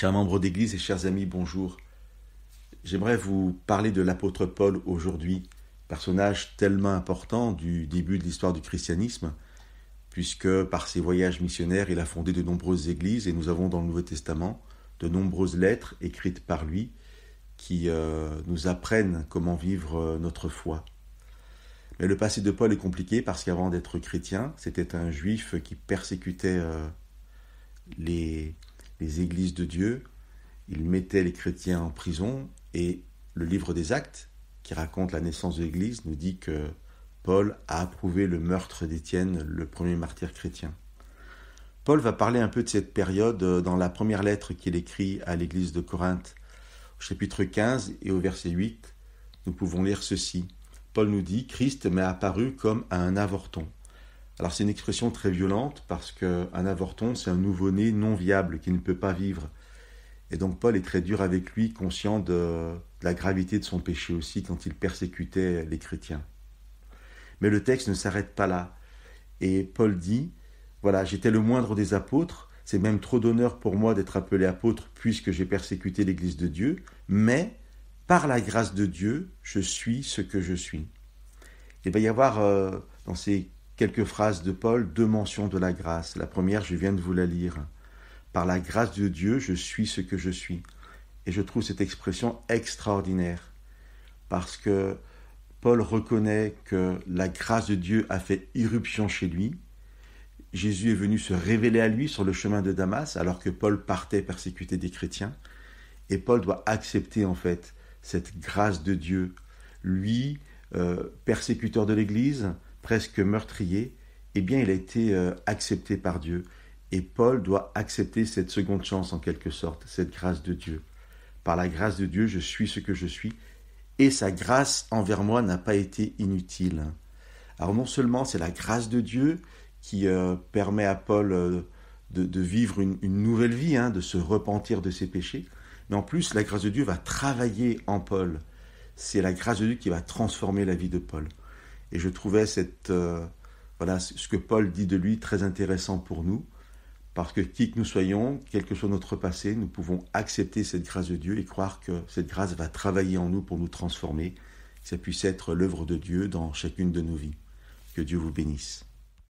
Chers membres d'Église et chers amis, bonjour. J'aimerais vous parler de l'apôtre Paul aujourd'hui, personnage tellement important du début de l'histoire du christianisme, puisque par ses voyages missionnaires, il a fondé de nombreuses églises et nous avons dans le Nouveau Testament de nombreuses lettres écrites par lui qui euh, nous apprennent comment vivre euh, notre foi. Mais le passé de Paul est compliqué parce qu'avant d'être chrétien, c'était un juif qui persécutait euh, les les églises de Dieu, il mettait les chrétiens en prison et le livre des actes, qui raconte la naissance de l'Église, nous dit que Paul a approuvé le meurtre d'Étienne, le premier martyr chrétien. Paul va parler un peu de cette période euh, dans la première lettre qu'il écrit à l'Église de Corinthe. Au chapitre 15 et au verset 8, nous pouvons lire ceci. Paul nous dit, Christ m'est apparu comme à un avorton. Alors c'est une expression très violente parce qu'un avorton, c'est un nouveau-né non viable qui ne peut pas vivre. Et donc Paul est très dur avec lui, conscient de, la gravité de son péché aussi quand il persécutait les chrétiens. Mais le texte ne s'arrête pas là. Et Paul dit, voilà, j'étais le moindre des apôtres, c'est même trop d'honneur pour moi d'être appelé apôtre puisque j'ai persécuté l'Église de Dieu, mais par la grâce de Dieu, je suis ce que je suis. Il va y avoir euh, dans ces quelques phrases de Paul, deux mentions de la grâce. La première, je viens de vous la lire. Par la grâce de Dieu, je suis ce que je suis. Et je trouve cette expression extraordinaire, parce que Paul reconnaît que la grâce de Dieu a fait irruption chez lui. Jésus est venu se révéler à lui sur le chemin de Damas, alors que Paul partait persécuter des chrétiens. Et Paul doit accepter en fait cette grâce de Dieu. Lui, euh, persécuteur de l'Église, presque meurtrier, eh bien il a été euh, accepté par Dieu. Et Paul doit accepter cette seconde chance en quelque sorte, cette grâce de Dieu. Par la grâce de Dieu, je suis ce que je suis, et sa grâce envers moi n'a pas été inutile. Alors non seulement c'est la grâce de Dieu qui euh, permet à Paul euh, de, vivre une, nouvelle vie, hein, de se repentir de ses péchés, mais en plus la grâce de Dieu va travailler en Paul. C'est la grâce de Dieu qui va transformer la vie de Paul. Et je trouvais cette, euh, voilà, ce que Paul dit de lui très intéressant pour nous, parce que qui que nous soyons, quel que soit notre passé, nous pouvons accepter cette grâce de Dieu et croire que cette grâce va travailler en nous pour nous transformer, que ça puisse être l'œuvre de Dieu dans chacune de nos vies. Que Dieu vous bénisse.